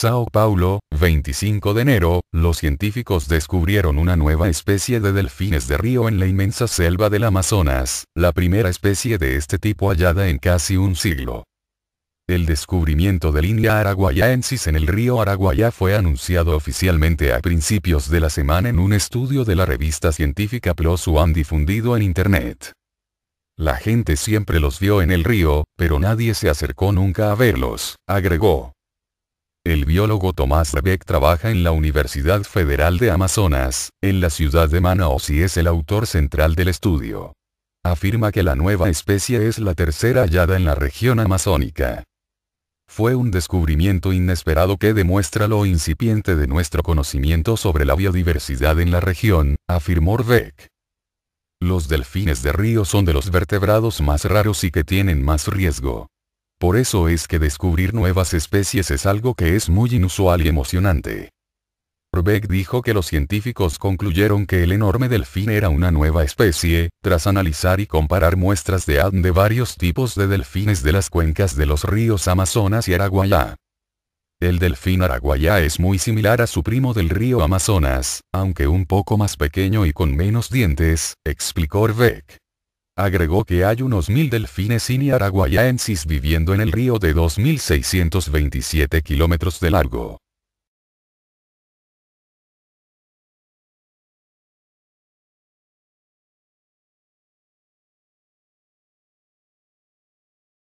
Sao Paulo, 25 de enero, los científicos descubrieron una nueva especie de delfines de río en la inmensa selva del Amazonas, la primera especie de este tipo hallada en casi un siglo. El descubrimiento del línea araguaiaensis en el río Araguaya fue anunciado oficialmente a principios de la semana en un estudio de la revista científica PLOS One difundido en Internet. La gente siempre los vio en el río, pero nadie se acercó nunca a verlos, agregó. El biólogo Tomás Beck trabaja en la Universidad Federal de Amazonas, en la ciudad de Manaus y es el autor central del estudio. Afirma que la nueva especie es la tercera hallada en la región amazónica. Fue un descubrimiento inesperado que demuestra lo incipiente de nuestro conocimiento sobre la biodiversidad en la región, afirmó Beck. Los delfines de río son de los vertebrados más raros y que tienen más riesgo. Por eso es que descubrir nuevas especies es algo que es muy inusual y emocionante. Beck dijo que los científicos concluyeron que el enorme delfín era una nueva especie, tras analizar y comparar muestras de ADN de varios tipos de delfines de las cuencas de los ríos Amazonas y Araguaia. El delfín Araguaya es muy similar a su primo del río Amazonas, aunque un poco más pequeño y con menos dientes, explicó Beck. Agregó que hay unos mil delfines iniaraguayensis viviendo en el río de 2.627 kilómetros de largo.